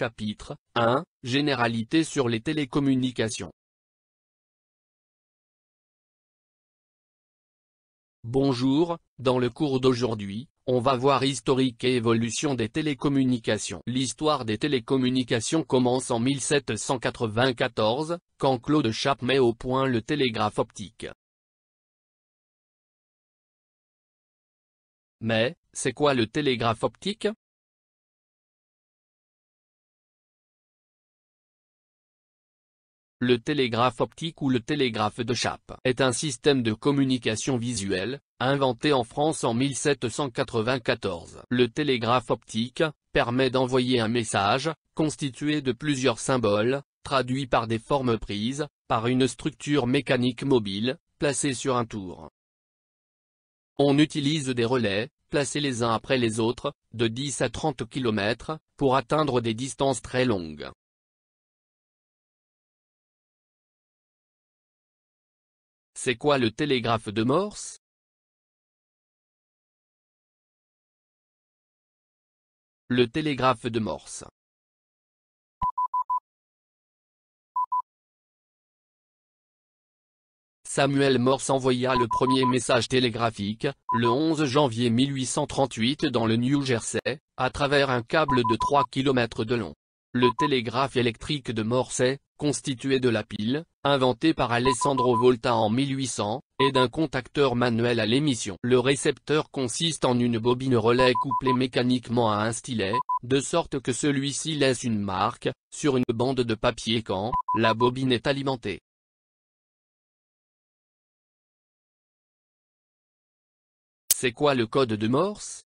Chapitre 1 Généralité sur les télécommunications Bonjour, dans le cours d'aujourd'hui, on va voir historique et évolution des télécommunications. L'histoire des télécommunications commence en 1794, quand Claude Chappe met au point le télégraphe optique. Mais, c'est quoi le télégraphe optique Le télégraphe optique ou le télégraphe de chape est un système de communication visuelle, inventé en France en 1794. Le télégraphe optique permet d'envoyer un message, constitué de plusieurs symboles, traduits par des formes prises, par une structure mécanique mobile, placée sur un tour. On utilise des relais, placés les uns après les autres, de 10 à 30 km, pour atteindre des distances très longues. C'est quoi le télégraphe de Morse Le télégraphe de Morse Samuel Morse envoya le premier message télégraphique, le 11 janvier 1838 dans le New Jersey, à travers un câble de 3 km de long. Le télégraphe électrique de Morse, constitué de la pile, inventée par Alessandro Volta en 1800, et d'un contacteur manuel à l'émission. Le récepteur consiste en une bobine relais couplée mécaniquement à un stylet, de sorte que celui-ci laisse une marque, sur une bande de papier quand, la bobine est alimentée. C'est quoi le code de Morse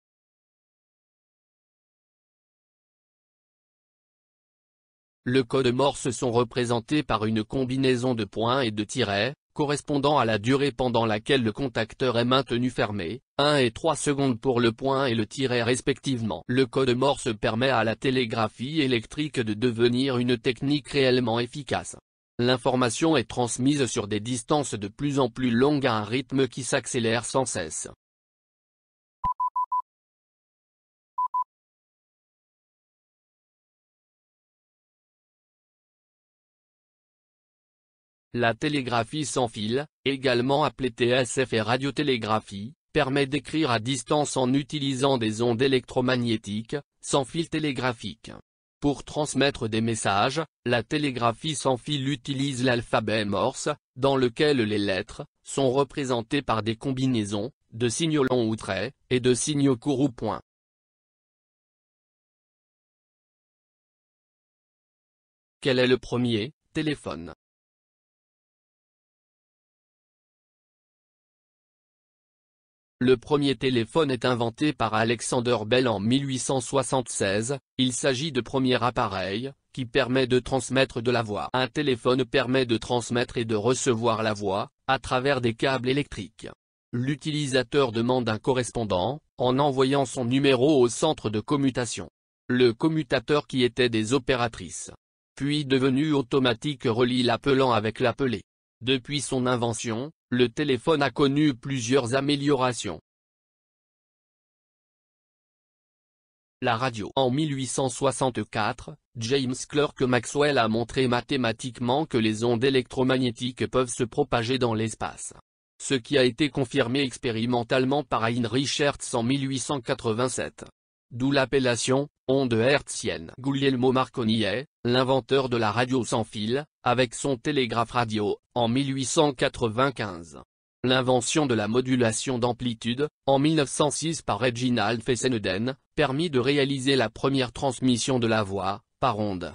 Le code morse sont représentés par une combinaison de points et de tirets, correspondant à la durée pendant laquelle le contacteur est maintenu fermé, 1 et 3 secondes pour le point et le tiret respectivement. Le code morse permet à la télégraphie électrique de devenir une technique réellement efficace. L'information est transmise sur des distances de plus en plus longues à un rythme qui s'accélère sans cesse. La télégraphie sans fil, également appelée TSF et radiotélégraphie, permet d'écrire à distance en utilisant des ondes électromagnétiques, sans fil télégraphique. Pour transmettre des messages, la télégraphie sans fil utilise l'alphabet morse, dans lequel les lettres, sont représentées par des combinaisons, de signaux longs ou traits, et de signaux courts ou points. Quel est le premier téléphone Le premier téléphone est inventé par Alexander Bell en 1876, il s'agit de premier appareil, qui permet de transmettre de la voix. Un téléphone permet de transmettre et de recevoir la voix, à travers des câbles électriques. L'utilisateur demande un correspondant, en envoyant son numéro au centre de commutation. Le commutateur qui était des opératrices. Puis devenu automatique relie l'appelant avec l'appelé. Depuis son invention, le téléphone a connu plusieurs améliorations. La radio En 1864, James Clerk Maxwell a montré mathématiquement que les ondes électromagnétiques peuvent se propager dans l'espace. Ce qui a été confirmé expérimentalement par Heinrich Hertz en 1887 d'où l'appellation, onde hertzienne. Guglielmo Marconi est, l'inventeur de la radio sans fil, avec son télégraphe radio, en 1895. L'invention de la modulation d'amplitude, en 1906 par Reginald Fesseneden, permit de réaliser la première transmission de la voix, par onde.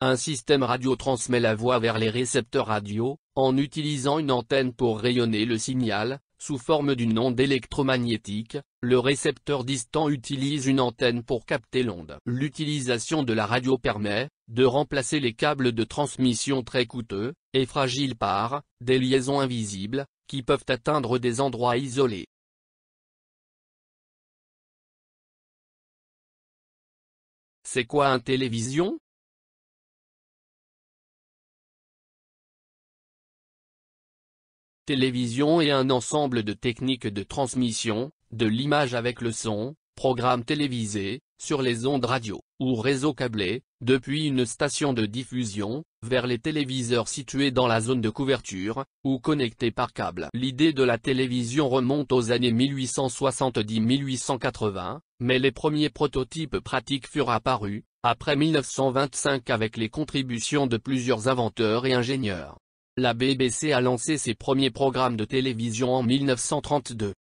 Un système radio transmet la voix vers les récepteurs radio, en utilisant une antenne pour rayonner le signal, sous forme d'une onde électromagnétique, le récepteur distant utilise une antenne pour capter l'onde. L'utilisation de la radio permet, de remplacer les câbles de transmission très coûteux, et fragiles par, des liaisons invisibles, qui peuvent atteindre des endroits isolés. C'est quoi un télévision télévision est un ensemble de techniques de transmission, de l'image avec le son, programme télévisé, sur les ondes radio, ou réseau câblé, depuis une station de diffusion, vers les téléviseurs situés dans la zone de couverture, ou connectés par câble. L'idée de la télévision remonte aux années 1870-1880, mais les premiers prototypes pratiques furent apparus, après 1925 avec les contributions de plusieurs inventeurs et ingénieurs. La BBC a lancé ses premiers programmes de télévision en 1932.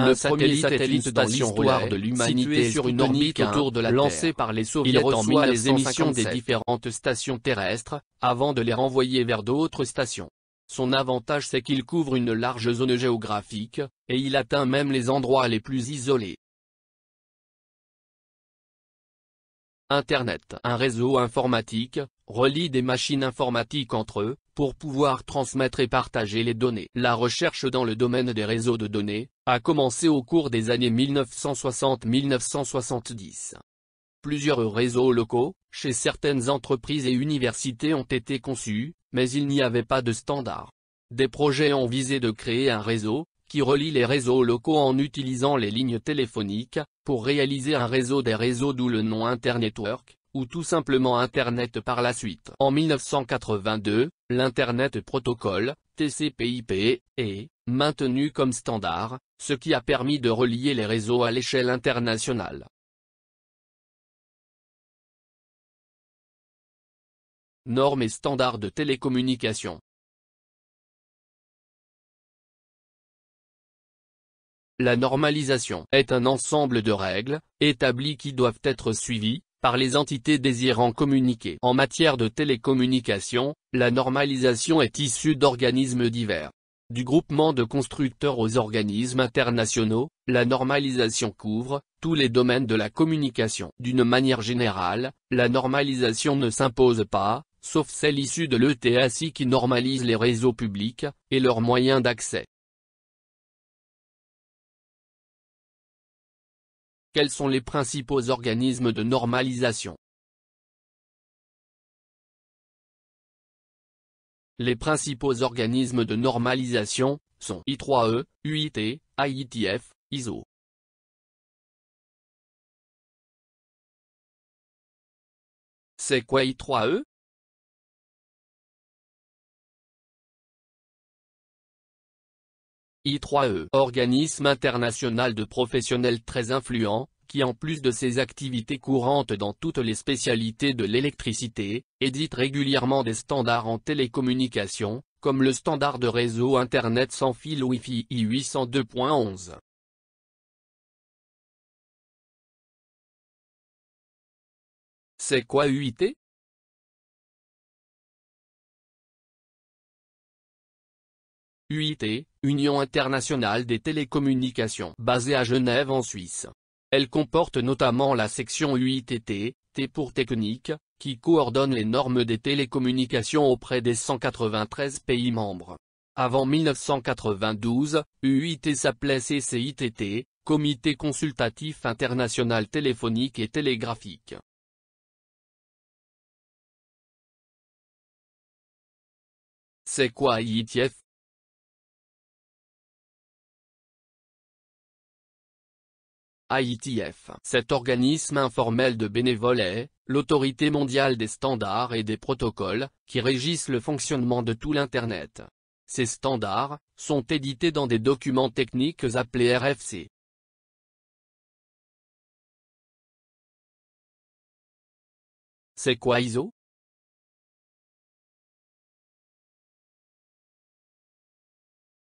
Un satellite, satellite dans l'histoire de l'humanité sur une orbite autour de la lancée par les souris. Il en les émissions des différentes stations terrestres, avant de les renvoyer vers d'autres stations. Son avantage c'est qu'il couvre une large zone géographique, et il atteint même les endroits les plus isolés. Internet. Un réseau informatique, relie des machines informatiques entre eux, pour pouvoir transmettre et partager les données. La recherche dans le domaine des réseaux de données, a commencé au cours des années 1960-1970. Plusieurs réseaux locaux, chez certaines entreprises et universités ont été conçus, mais il n'y avait pas de standard. Des projets ont visé de créer un réseau, qui relie les réseaux locaux en utilisant les lignes téléphoniques, pour réaliser un réseau des réseaux d'où le nom Internetwork, ou tout simplement Internet par la suite. En 1982, l'Internet Protocole TCPIP, est maintenu comme standard, ce qui a permis de relier les réseaux à l'échelle internationale. Normes et standards de télécommunication La normalisation est un ensemble de règles, établies qui doivent être suivies, par les entités désirant communiquer. En matière de télécommunication, la normalisation est issue d'organismes divers. Du groupement de constructeurs aux organismes internationaux, la normalisation couvre tous les domaines de la communication. D'une manière générale, la normalisation ne s'impose pas, sauf celle issue de l'ETSI qui normalise les réseaux publics, et leurs moyens d'accès. Quels sont les principaux organismes de normalisation Les principaux organismes de normalisation, sont I3E, UIT, AITF, ISO. C'est quoi I3E I3E, organisme international de professionnels très influents, qui en plus de ses activités courantes dans toutes les spécialités de l'électricité, édite régulièrement des standards en télécommunications, comme le standard de réseau Internet sans fil Wi-Fi I802.11. C'est quoi UIT UIT, Union internationale des télécommunications basée à Genève en Suisse. Elle comporte notamment la section UITT, T pour technique, qui coordonne les normes des télécommunications auprès des 193 pays membres. Avant 1992, UIT s'appelait CCITT, Comité consultatif international téléphonique et télégraphique. C'est quoi IITF AITF. Cet organisme informel de bénévoles l'autorité mondiale des standards et des protocoles, qui régissent le fonctionnement de tout l'Internet. Ces standards, sont édités dans des documents techniques appelés RFC. C'est quoi ISO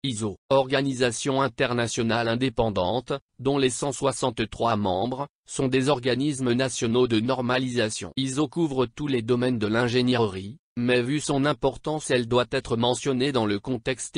ISO, organisation internationale indépendante, dont les 163 membres, sont des organismes nationaux de normalisation. ISO couvre tous les domaines de l'ingénierie, mais vu son importance elle doit être mentionnée dans le contexte